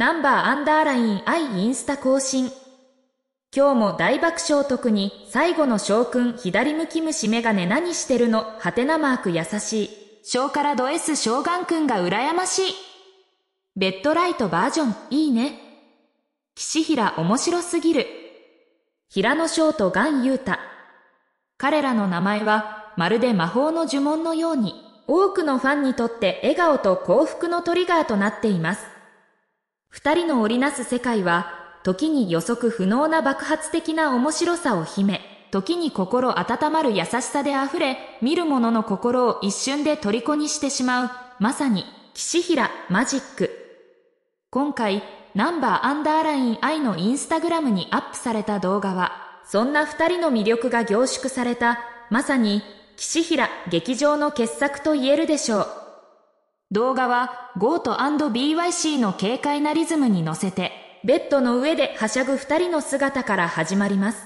ナンバーアンダーライン I インスタ更新。今日も大爆笑特に最後の将軍左向き虫眼鏡何してるのハテナマーク優しい。小からド S 小眼くんが羨ましい。ベッドライトバージョンいいね。岸平面白すぎる。平野翔とガユー太。彼らの名前はまるで魔法の呪文のように多くのファンにとって笑顔と幸福のトリガーとなっています。二人の織りなす世界は、時に予測不能な爆発的な面白さを秘め、時に心温まる優しさであふれ、見る者の心を一瞬で虜にしてしまう、まさに、岸平マジック。今回、ナンバーアンダーライン愛のインスタグラムにアップされた動画は、そんな二人の魅力が凝縮された、まさに、岸平劇場の傑作と言えるでしょう。動画は Go と &BYC の軽快なリズムに乗せて、ベッドの上ではしゃぐ二人の姿から始まります。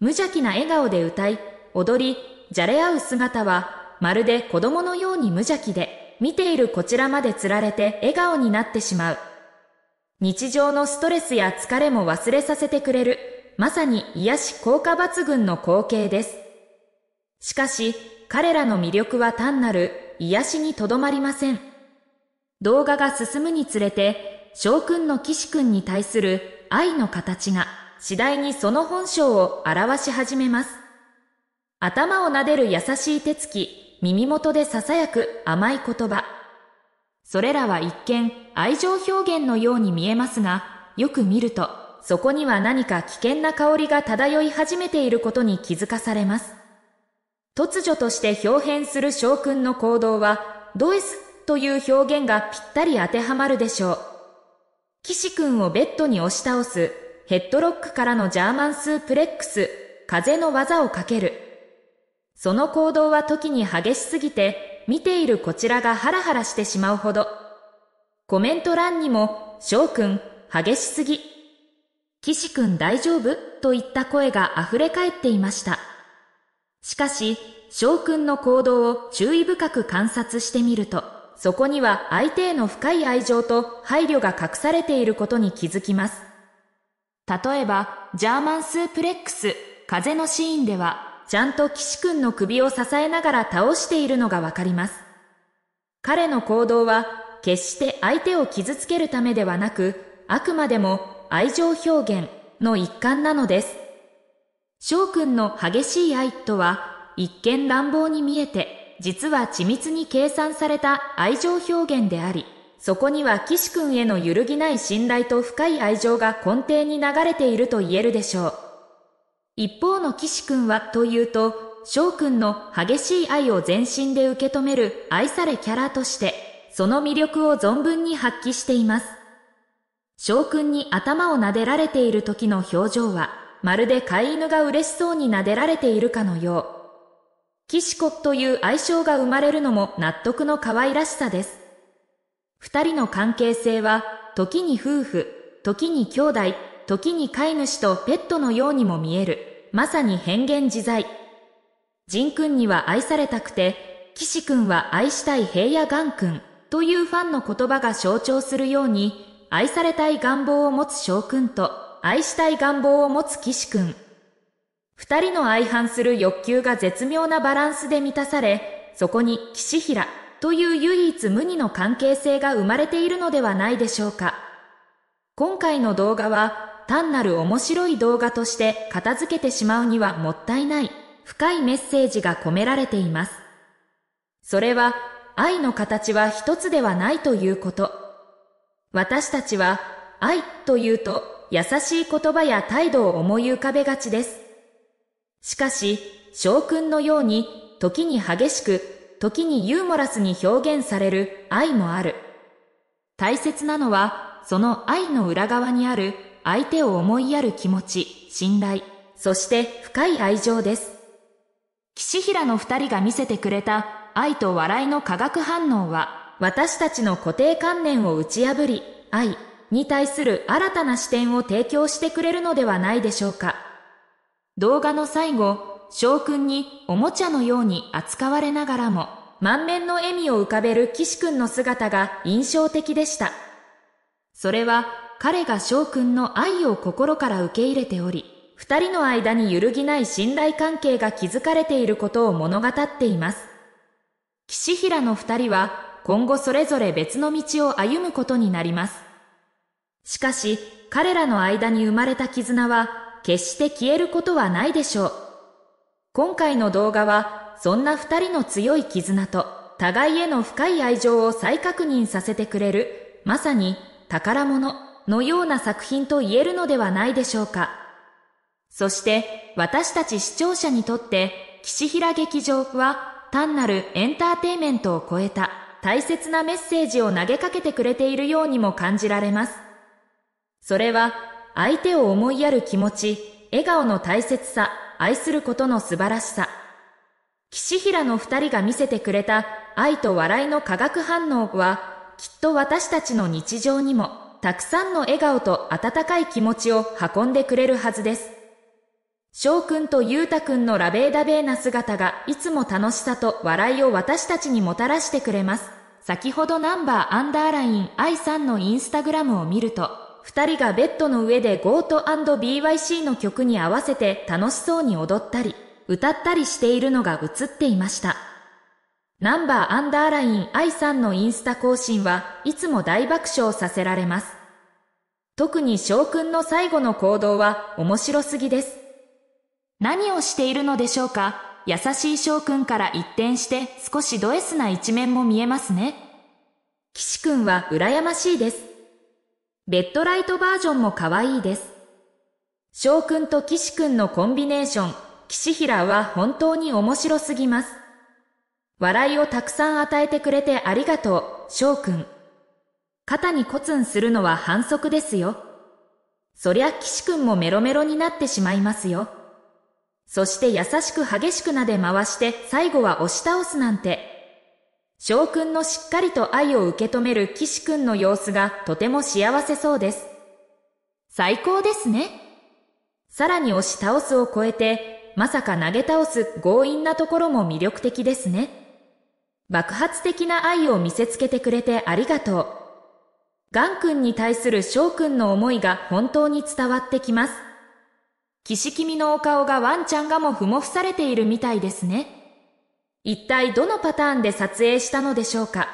無邪気な笑顔で歌い、踊り、じゃれ合う姿は、まるで子供のように無邪気で、見ているこちらまで釣られて笑顔になってしまう。日常のストレスや疲れも忘れさせてくれる、まさに癒し効果抜群の光景です。しかし、彼らの魅力は単なる癒しにとどまりません。動画が進むにつれて、将君の騎士君に対する愛の形が次第にその本性を表し始めます。頭を撫でる優しい手つき、耳元で囁く甘い言葉。それらは一見愛情表現のように見えますが、よく見ると、そこには何か危険な香りが漂い始めていることに気づかされます。突如として表変する将君の行動は、ドエスという表現がぴったり当てはまるでしょう。岸君をベッドに押し倒す、ヘッドロックからのジャーマンスープレックス、風の技をかける。その行動は時に激しすぎて、見ているこちらがハラハラしてしまうほど。コメント欄にも、翔くん、激しすぎ。岸くん大丈夫といった声が溢れ返っていました。しかし、くんの行動を注意深く観察してみると、そこには相手への深い愛情と配慮が隠されていることに気づきます。例えば、ジャーマンスープレックス、風のシーンでは、ちゃんと岸んの首を支えながら倒しているのがわかります。彼の行動は、決して相手を傷つけるためではなく、あくまでも愛情表現の一環なのです。翔くんの激しい愛とは、一見乱暴に見えて、実は緻密に計算された愛情表現であり、そこには岸んへの揺るぎない信頼と深い愛情が根底に流れていると言えるでしょう。一方の岸んはというと、翔君の激しい愛を全身で受け止める愛されキャラとして、その魅力を存分に発揮しています。翔君に頭を撫でられている時の表情は、まるで飼い犬が嬉しそうに撫でられているかのよう。岸子という愛称が生まれるのも納得の可愛らしさです。二人の関係性は、時に夫婦、時に兄弟、時に飼い主とペットのようにも見える、まさに変幻自在。仁君には愛されたくて、岸君は愛したい平野願君というファンの言葉が象徴するように、愛されたい願望を持つ将君と、愛したい願望を持つ岸君。二人の相反する欲求が絶妙なバランスで満たされ、そこに岸平という唯一無二の関係性が生まれているのではないでしょうか。今回の動画は単なる面白い動画として片付けてしまうにはもったいない深いメッセージが込められています。それは愛の形は一つではないということ。私たちは愛というと優しい言葉や態度を思い浮かべがちです。しかし、将軍のように、時に激しく、時にユーモラスに表現される愛もある。大切なのは、その愛の裏側にある相手を思いやる気持ち、信頼、そして深い愛情です。岸平の二人が見せてくれた愛と笑いの化学反応は、私たちの固定観念を打ち破り、愛に対する新たな視点を提供してくれるのではないでしょうか。動画の最後、くんにおもちゃのように扱われながらも、満面の笑みを浮かべる岸んの姿が印象的でした。それは彼が翔くんの愛を心から受け入れており、二人の間に揺るぎない信頼関係が築かれていることを物語っています。岸平の二人は今後それぞれ別の道を歩むことになります。しかし、彼らの間に生まれた絆は決して消えることはないでしょう。今回の動画は、そんな二人の強い絆と、互いへの深い愛情を再確認させてくれる、まさに宝物のような作品と言えるのではないでしょうか。そして、私たち視聴者にとって、岸平劇場は、単なるエンターテイメントを超えた、大切なメッセージを投げかけてくれているようにも感じられます。それは、相手を思いやる気持ち、笑顔の大切さ、愛することの素晴らしさ。岸平の二人が見せてくれた愛と笑いの化学反応は、きっと私たちの日常にも、たくさんの笑顔と温かい気持ちを運んでくれるはずです。翔くんとゆうたくんのラベーダベーな姿がいつも楽しさと笑いを私たちにもたらしてくれます。先ほどナンバーアンダーライン愛さんのインスタグラムを見ると、二人がベッドの上で GoTo&BYC の曲に合わせて楽しそうに踊ったり、歌ったりしているのが映っていました。ナンバーアンダーライン i さんのインスタ更新はいつも大爆笑させられます。特に翔くんの最後の行動は面白すぎです。何をしているのでしょうか優しい翔くんから一転して少しド S な一面も見えますね。岸くんは羨ましいです。ベッドライトバージョンも可愛いです。翔くんと岸くんのコンビネーション、岸平は本当に面白すぎます。笑いをたくさん与えてくれてありがとう、翔くん。肩にコツンするのは反則ですよ。そりゃ岸くんもメロメロになってしまいますよ。そして優しく激しくなで回して最後は押し倒すなんてくんのしっかりと愛を受け止める岸んの様子がとても幸せそうです。最高ですね。さらに押し倒すを超えて、まさか投げ倒す強引なところも魅力的ですね。爆発的な愛を見せつけてくれてありがとう。ガンんに対する翔君の思いが本当に伝わってきます。岸君のお顔がワンちゃんがもふもふされているみたいですね。一体どのパターンで撮影したのでしょうか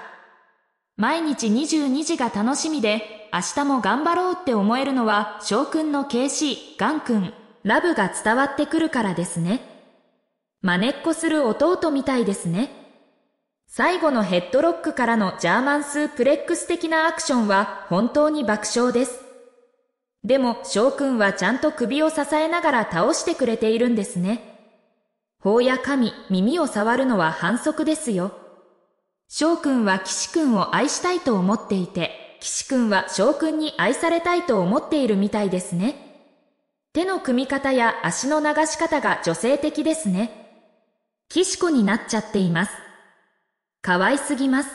毎日22時が楽しみで、明日も頑張ろうって思えるのは、翔くんの KC、ガンくん、ラブが伝わってくるからですね。まねっこする弟みたいですね。最後のヘッドロックからのジャーマンスープレックス的なアクションは本当に爆笑です。でも、翔くんはちゃんと首を支えながら倒してくれているんですね。法や神、耳を触るのは反則ですよ。翔くんは岸くんを愛したいと思っていて、岸くんは翔くんに愛されたいと思っているみたいですね。手の組み方や足の流し方が女性的ですね。岸子になっちゃっています。可愛すぎます。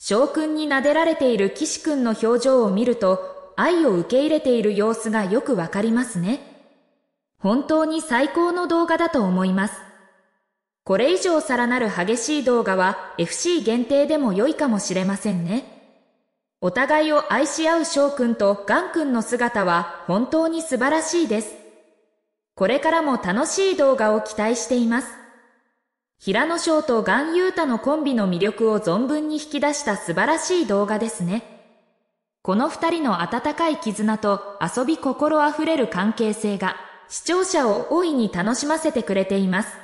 翔くんに撫でられている岸くんの表情を見ると、愛を受け入れている様子がよくわかりますね。本当に最高の動画だと思います。これ以上さらなる激しい動画は FC 限定でも良いかもしれませんね。お互いを愛し合う翔くんとガンくんの姿は本当に素晴らしいです。これからも楽しい動画を期待しています。平野翔とガンユータのコンビの魅力を存分に引き出した素晴らしい動画ですね。この二人の温かい絆と遊び心あふれる関係性が視聴者を大いに楽しませてくれています。